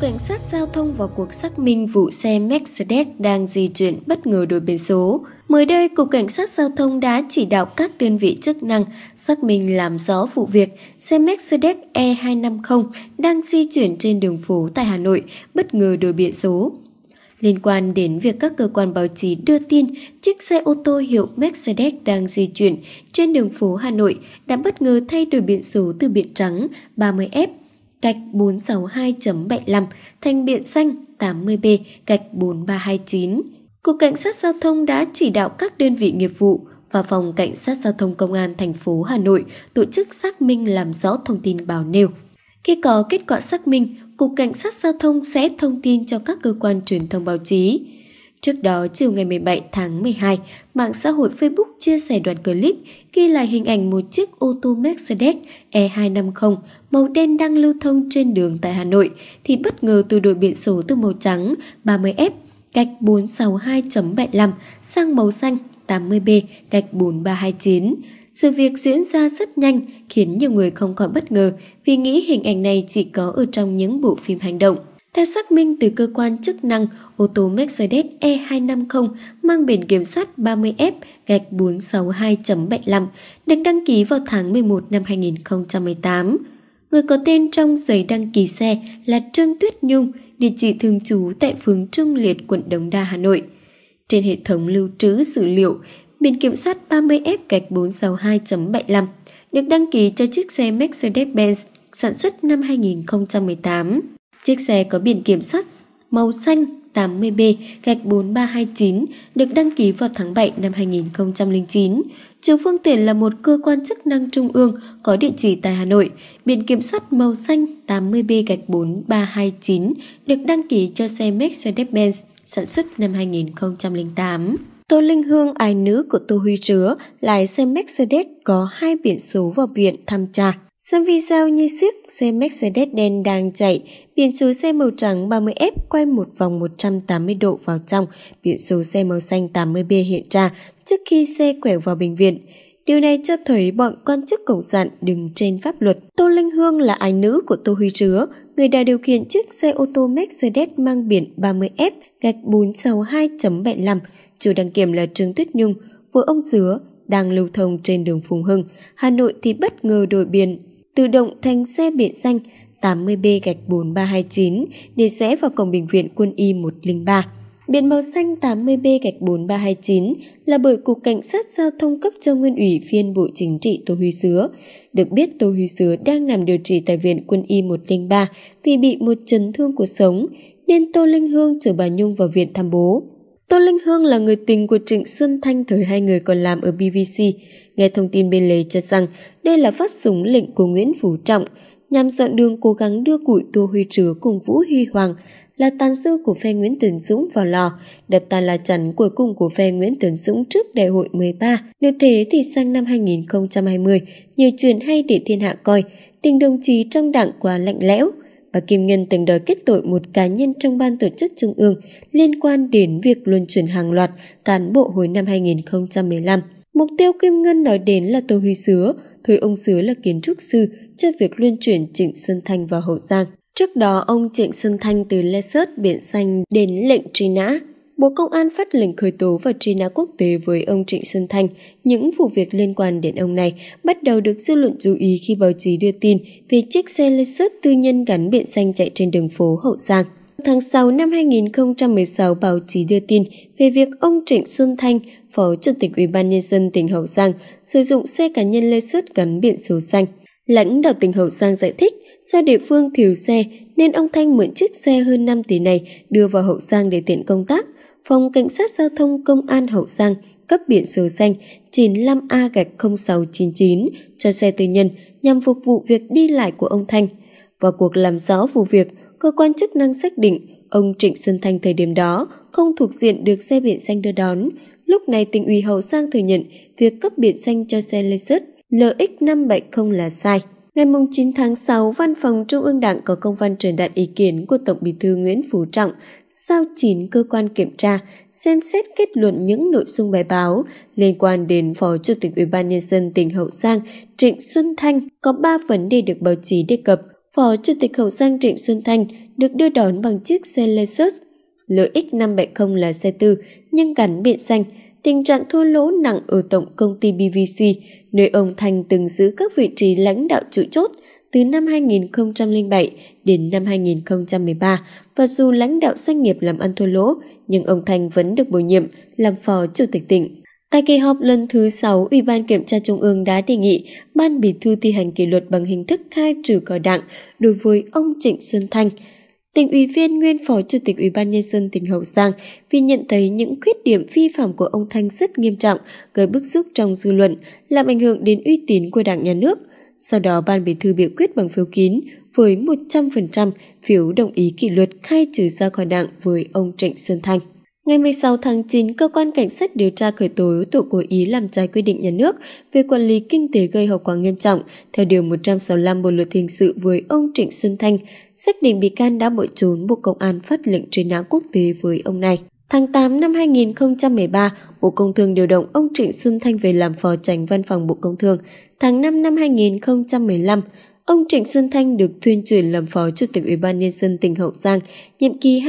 cảnh sát giao thông vào cuộc xác minh vụ xe Mercedes đang di chuyển bất ngờ đổi biển số. Mới đây, Cục Cảnh sát Giao thông đã chỉ đạo các đơn vị chức năng xác minh làm rõ vụ việc xe Mercedes E250 đang di chuyển trên đường phố tại Hà Nội bất ngờ đổi biển số liên quan đến việc các cơ quan báo chí đưa tin chiếc xe ô tô hiệu Mercedes đang di chuyển trên đường phố Hà Nội đã bất ngờ thay đổi biển số từ biển trắng 30F cạch 462.75 thành biển xanh 80B cạch 4329. Cục Cảnh sát Giao thông đã chỉ đạo các đơn vị nghiệp vụ và Phòng Cảnh sát Giao thông Công an thành phố Hà Nội tổ chức xác minh làm rõ thông tin báo nêu. Khi có kết quả xác minh, Cục Cảnh sát Giao thông sẽ thông tin cho các cơ quan truyền thông báo chí. Trước đó, chiều ngày 17 tháng 12, mạng xã hội Facebook chia sẻ đoạn clip ghi lại hình ảnh một chiếc ô tô Mercedes E250 màu đen đang lưu thông trên đường tại Hà Nội thì bất ngờ từ đội biển số từ màu trắng 30F gạch 462.75 sang màu xanh 80B gạch 4329 sự việc diễn ra rất nhanh khiến nhiều người không còn bất ngờ vì nghĩ hình ảnh này chỉ có ở trong những bộ phim hành động. Theo xác minh từ cơ quan chức năng, ô tô Mercedes E250 mang biển kiểm soát 30F gạch 462.75 được đăng ký vào tháng 11 năm 2018. Người có tên trong giấy đăng ký xe là Trương Tuyết Nhung, địa chỉ thường trú tại phường Trung Liệt, quận Đống Đa, Hà Nội. Trên hệ thống lưu trữ dữ liệu, biển kiểm soát 30F-462.75 được đăng ký cho chiếc xe Mercedes-Benz sản xuất năm 2018. Chiếc xe có biển kiểm soát màu xanh 80B gạch 4329 được đăng ký vào tháng 7 năm 2009. Chủ phương tiện là một cơ quan chức năng trung ương có địa chỉ tại Hà Nội. Biển kiểm soát màu xanh 80B gạch 4329 được đăng ký cho xe Mercedes-Benz sản xuất năm 2008. Tô Linh Hương ái nữ của Tô Huy Trứa lái xe Mercedes có hai biển số vào viện thăm cha. Xem video như siếc, xe Mercedes đen đang chạy, biển số xe màu trắng 30F quay một vòng 180 độ vào trong, biển số xe màu xanh 80B hiện ra trước khi xe quẹo vào bệnh viện. Điều này cho thấy bọn quan chức cộng sản đứng trên pháp luật. Tô Linh Hương là ái nữ của Tô Huy Trứa, người đã điều khiển chiếc xe ô tô Mercedes mang biển 30F gạch 462.75 Chủ đăng kiểm là Trương Tuyết Nhung, vợ ông Dứa, đang lưu thông trên đường Phùng Hưng, Hà Nội thì bất ngờ đổi biển, tự động thành xe biển xanh 80B gạch 4329 để rẽ vào cổng bệnh viện quân y 103. Biển màu xanh 80B gạch 4329 là bởi Cục Cảnh sát Giao thông cấp cho Nguyên ủy viên Bộ Chính trị Tô Huy Sứa. Được biết Tô Huy Sứa đang nằm điều trị tại Viện Quân y 103 vì bị một chấn thương cuộc sống, nên Tô Linh Hương chở bà Nhung vào viện thăm bố. Tô Linh Hương là người tình của Trịnh Xuân Thanh thời hai người còn làm ở BVC. Nghe thông tin bên lề cho rằng đây là phát súng lệnh của Nguyễn Phú Trọng nhằm dọn đường cố gắng đưa củi Tô Huy Trứ cùng Vũ Huy Hoàng là tàn dư của phe Nguyễn Tấn Dũng vào lò, đập tàn là chắn cuối cùng của phe Nguyễn Tấn Dũng trước đại hội 13. Nếu thế thì sang năm 2020, nhiều chuyện hay để thiên hạ coi, tình đồng chí trong đảng quá lạnh lẽo, Bà Kim Ngân từng đòi kết tội một cá nhân trong ban tổ chức trung ương liên quan đến việc luân chuyển hàng loạt cán bộ hồi năm 2015. Mục tiêu Kim Ngân nói đến là Tô Huy Sứa, thuê ông Sứa là kiến trúc sư cho việc luân chuyển Trịnh Xuân Thanh vào Hậu Giang. Trước đó, ông Trịnh Xuân Thanh từ Lê Sớt, Biển Xanh đến lệnh truy nã Bộ Công an phát lệnh khởi tố và truy nã quốc tế với ông Trịnh Xuân Thanh. Những vụ việc liên quan đến ông này bắt đầu được dư luận chú ý khi báo chí đưa tin về chiếc xe Lexus tư nhân gắn biển xanh chạy trên đường phố Hậu Giang. Tháng 6 năm 2016, báo chí đưa tin về việc ông Trịnh Xuân Thanh, Phó Chủ tịch Ủy ban Nhân dân tỉnh Hậu Giang, sử dụng xe cá nhân Lexus gắn biển số xanh. Lãnh đạo tỉnh Hậu Giang giải thích, do địa phương thiếu xe nên ông Thanh mượn chiếc xe hơn 5 tỷ này đưa vào Hậu Giang để tiện công tác. Phòng Cảnh sát Giao thông Công an Hậu Giang cấp biển số xanh 95A gạch 0699 cho xe tư nhân nhằm phục vụ việc đi lại của ông Thanh. Vào cuộc làm rõ vụ việc, cơ quan chức năng xác định ông Trịnh Xuân Thanh thời điểm đó không thuộc diện được xe biển xanh đưa đón. Lúc này tỉnh ủy Hậu Giang thừa nhận việc cấp biển xanh cho xe Lexus LX570 là sai. Ngày 9 tháng 6, Văn phòng Trung ương Đảng có công văn truyền đạt ý kiến của Tổng Bí thư Nguyễn Phú Trọng giao chín cơ quan kiểm tra xem xét kết luận những nội dung bài báo liên quan đến Phó Chủ tịch Ủy ban Nhân dân tỉnh Hậu Giang Trịnh Xuân Thanh có 3 vấn đề được báo chí đề cập. Phó Chủ tịch Hậu Giang Trịnh Xuân Thanh được đưa đón bằng chiếc xe Lexus. LX570 là xe tư nhưng gắn biển xanh. Tình trạng thua lỗ nặng ở tổng công ty BVC, nơi ông Thanh từng giữ các vị trí lãnh đạo trụ chốt – từ năm 2007 đến năm 2013 và dù lãnh đạo doanh nghiệp làm ăn thua lỗ, nhưng ông Thanh vẫn được bổ nhiệm làm phó chủ tịch tỉnh. Tại kỳ họp lần thứ 6, Ủy ban Kiểm tra Trung ương đã đề nghị Ban Bí thư thi hành kỷ luật bằng hình thức khai trừ khỏi đảng đối với ông Trịnh Xuân Thanh, tỉnh ủy viên nguyên phó chủ tịch Ủy ban nhân dân tỉnh Hậu Giang vì nhận thấy những khuyết điểm vi phạm của ông Thanh rất nghiêm trọng, gây bức xúc trong dư luận, làm ảnh hưởng đến uy tín của Đảng nhà nước. Sau đó, Ban Bí thư biểu quyết bằng phiếu kín, với 100% phiếu đồng ý kỷ luật khai trừ ra khỏi đảng với ông Trịnh Xuân Thanh. Ngày 16 tháng 9, cơ quan cảnh sát điều tra khởi tố tội cố ý làm trái quy định nhà nước về quản lý kinh tế gây hậu quả nghiêm trọng theo điều 165 Bộ luật hình sự với ông Trịnh Xuân Thanh, xác định bị can đã bỏ trốn Bộ Công an phát lệnh truy nã quốc tế với ông này. Tháng 8 năm 2013, Bộ Công Thương điều động ông Trịnh Xuân Thanh về làm phó tránh văn phòng Bộ Công Thương. Tháng 5 năm 2015, Ông Trịnh Xuân Thanh được tuyên truyền làm Phó Chủ tịch Ủy ban Nhân dân tỉnh Hậu Giang, nhiệm kỳ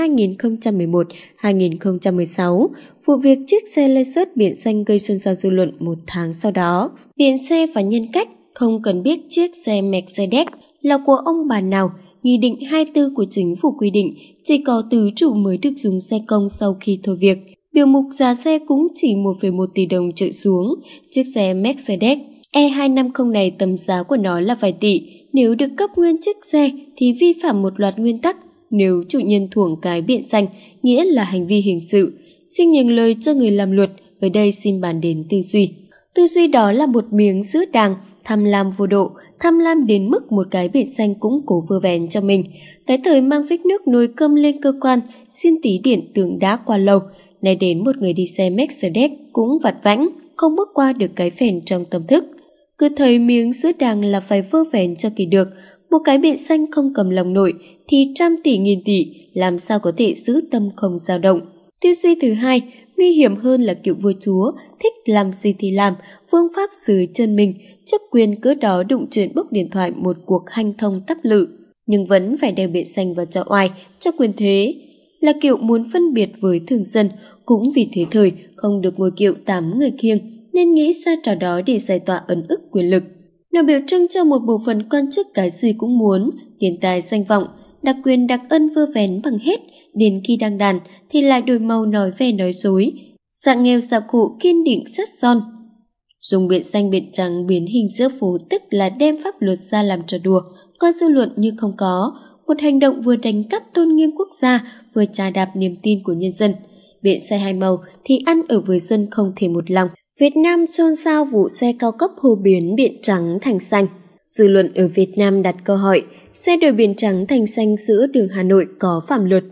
2011-2016, vụ việc chiếc xe Lexus biển xanh gây xôn xao dư luận một tháng sau đó. Biển xe và nhân cách không cần biết chiếc xe Mercedes là của ông bà nào, Nghị định 24 của chính phủ quy định chỉ có tứ chủ mới được dùng xe công sau khi thôi việc. Biểu mục giá xe cũng chỉ 1,1 tỷ đồng trợ xuống, chiếc xe Mercedes E250 này tầm giá của nó là vài tỷ, nếu được cấp nguyên chức xe thì vi phạm một loạt nguyên tắc. Nếu chủ nhân thuồng cái biện xanh, nghĩa là hành vi hình sự. Xin nhường lời cho người làm luật, ở đây xin bàn đến tư duy. Tư duy đó là một miếng sữa đàng, tham lam vô độ, tham lam đến mức một cái biển xanh cũng cố vơ vén cho mình. Cái thời mang vách nước nồi cơm lên cơ quan, xin tí điển tường đá qua lâu. Nay đến một người đi xe Mercedes cũng vặt vãnh, không bước qua được cái phèn trong tâm thức cứ thấy miếng sữa đàng là phải vơ vén cho kỳ được, một cái biện xanh không cầm lòng nổi thì trăm tỷ nghìn tỷ làm sao có thể giữ tâm không dao động. tư suy thứ hai, nguy hiểm hơn là cựu vua chúa, thích làm gì thì làm, phương pháp dưới chân mình, chức quyền cứ đó đụng chuyện bốc điện thoại một cuộc hanh thông tắp lự. Nhưng vẫn phải đeo biện xanh vào cho oai, cho quyền thế. Là kiệu muốn phân biệt với thường dân, cũng vì thế thời không được ngồi kiệu tám người kiêng, nên nghĩ ra trò đó để giải tỏa ấn ức quyền lực. Nó biểu trưng cho một bộ phận quan chức cái gì cũng muốn, tiền tài danh vọng, đặc quyền đặc ân vơ vén bằng hết, đến khi đăng đàn thì lại đổi màu nói về nói dối, dạng nghèo dạ cụ kiên định sắt son. Dùng biện xanh biện trắng biến hình giữa phố tức là đem pháp luật ra làm trò đùa, coi dư luận như không có, một hành động vừa đánh cắp tôn nghiêm quốc gia, vừa trà đạp niềm tin của nhân dân. Biện sai hai màu thì ăn ở với dân không thể một lòng, Việt Nam xôn xao vụ xe cao cấp hồ biến biển trắng thành xanh. Dư luận ở Việt Nam đặt câu hỏi xe đổi biển trắng thành xanh giữa đường Hà Nội có phạm luật.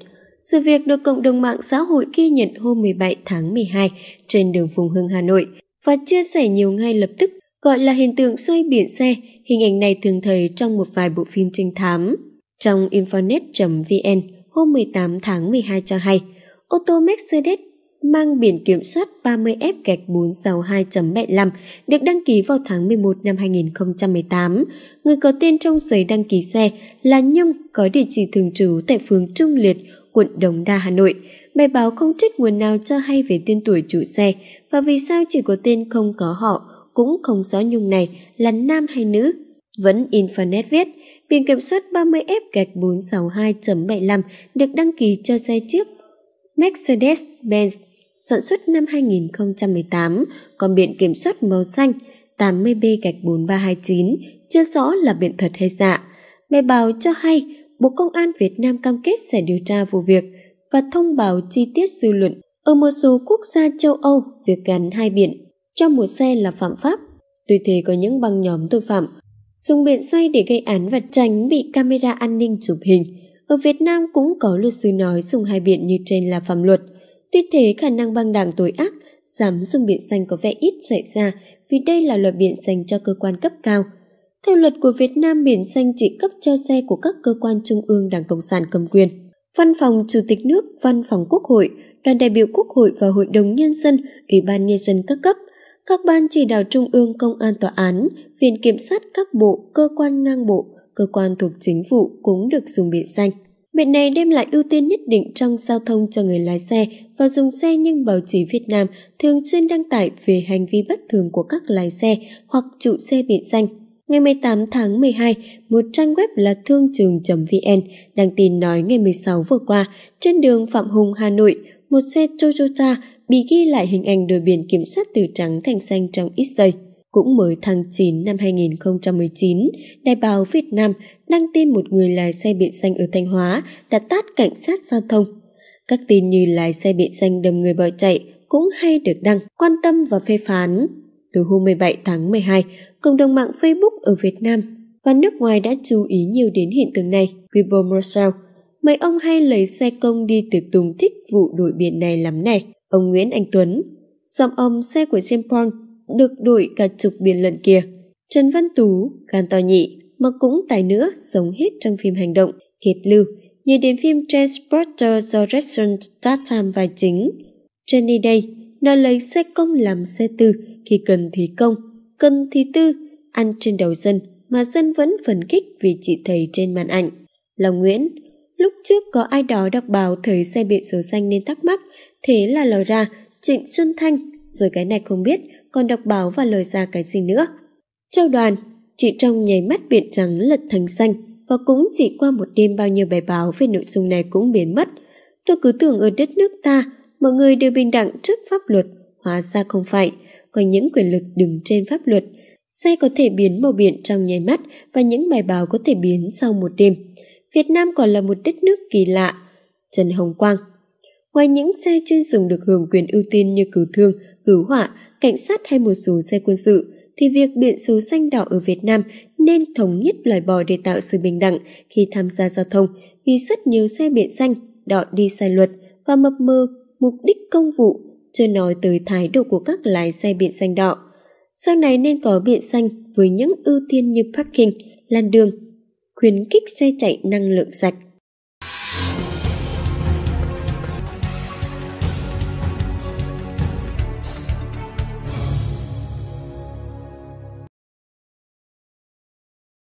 Sự việc được cộng đồng mạng xã hội ghi nhận hôm 17 tháng 12 trên đường Phùng Hưng Hà Nội và chia sẻ nhiều ngay lập tức gọi là hiện tượng xoay biển xe. Hình ảnh này thường thấy trong một vài bộ phim trinh thám. Trong infonet.vn hôm 18 tháng 12 cho hay, ô tô Mercedes mang biển kiểm soát 30F gạch 4 dầu 2.75 được đăng ký vào tháng 11 năm 2018. Người có tên trong giấy đăng ký xe là Nhung có địa chỉ thường trú tại phường Trung Liệt, quận Đống Đa, Hà Nội. Bài báo không trích nguồn nào cho hay về tên tuổi chủ xe và vì sao chỉ có tên không có họ, cũng không rõ Nhung này là nam hay nữ. Vẫn infonet viết, biển kiểm soát 30F gạch 462.75 được đăng ký cho xe trước Mercedes-Benz sản xuất năm 2018 có biển kiểm soát màu xanh 80B 4329 chưa rõ là biển thật hay giả. Mẹ báo cho hay Bộ Công an Việt Nam cam kết sẽ điều tra vụ việc và thông báo chi tiết dư luận ở một số quốc gia châu Âu việc gắn hai biển cho một xe là phạm pháp. Tuy thế có những băng nhóm tội phạm dùng biển xoay để gây án và tránh bị camera an ninh chụp hình ở Việt Nam cũng có luật sư nói dùng hai biện như trên là phạm luật. Tuy thế khả năng băng đảng tối ác dám dùng biện xanh có vẻ ít xảy ra vì đây là loại biển dành cho cơ quan cấp cao. Theo luật của Việt Nam, biển xanh chỉ cấp cho xe của các cơ quan trung ương Đảng Cộng sản cầm quyền. Văn phòng Chủ tịch nước, Văn phòng Quốc hội, đoàn đại biểu Quốc hội và Hội đồng Nhân dân, Ủy ban Nhân dân các cấp, các ban chỉ đạo trung ương, công an tòa án, viện kiểm sát các bộ, cơ quan ngang bộ, cơ quan thuộc chính phủ cũng được dùng biển xanh. Biển này đem lại ưu tiên nhất định trong giao thông cho người lái xe và dùng xe nhưng báo chí Việt Nam thường xuyên đăng tải về hành vi bất thường của các lái xe hoặc trụ xe biển xanh. Ngày 18 tháng 12, một trang web là thương trường.vn đăng tin nói ngày 16 vừa qua, trên đường Phạm Hùng, Hà Nội, một xe Toyota bị ghi lại hình ảnh đôi biển kiểm soát từ trắng thành xanh trong ít giây. Cũng mới tháng 9 năm 2019, Đài báo Việt Nam đăng tin một người lái xe biện xanh ở Thanh Hóa đã tát cảnh sát giao thông. Các tin như lái xe biện xanh đâm người bỏ chạy cũng hay được đăng, quan tâm và phê phán. Từ hôm 17 tháng 12, cộng đồng mạng Facebook ở Việt Nam và nước ngoài đã chú ý nhiều đến hiện tượng này. Weibo Marcel, mấy ông hay lấy xe công đi từ tùng thích vụ đổi biển này lắm nè, Ông Nguyễn Anh Tuấn, giọng ông xe của James Bond được đuổi cả chục biển lần kia. Trần Văn Tú, gan to nhị, mà cũng tài nữa sống hết trong phim hành động, kiệt lưu, như đến phim Transporter do Jackson Statham vai chính. Jenny đây, nó lấy xe công làm xe tư khi cần thì công, cần thì tư, ăn trên đầu dân mà dân vẫn phấn khích vì chị thầy trên màn ảnh. Lòng Nguyễn, lúc trước có ai đó đọc báo thấy xe biển số xanh nên thắc mắc, thế là lòi ra Trịnh Xuân Thanh, rồi cái này không biết còn đọc báo và lời ra cái gì nữa. Châu đoàn, chỉ trong nháy mắt biển trắng lật thành xanh và cũng chỉ qua một đêm bao nhiêu bài báo về nội dung này cũng biến mất. Tôi cứ tưởng ở đất nước ta, mọi người đều bình đẳng trước pháp luật, hóa ra không phải, có những quyền lực đứng trên pháp luật. Xe có thể biến màu biển trong nháy mắt và những bài báo có thể biến sau một đêm. Việt Nam còn là một đất nước kỳ lạ. Trần Hồng Quang Ngoài những xe chuyên dùng được hưởng quyền ưu tiên như cứu thương, cứu hỏa cảnh sát hay một số xe quân sự, thì việc biển số xanh đỏ ở Việt Nam nên thống nhất loại bỏ để tạo sự bình đẳng khi tham gia giao thông vì rất nhiều xe biển xanh đỏ đi sai luật và mập mờ mục đích công vụ, chưa nói tới thái độ của các lái xe biển xanh đỏ. Sau này nên có biển xanh với những ưu tiên như parking, lan đường, khuyến khích xe chạy năng lượng sạch,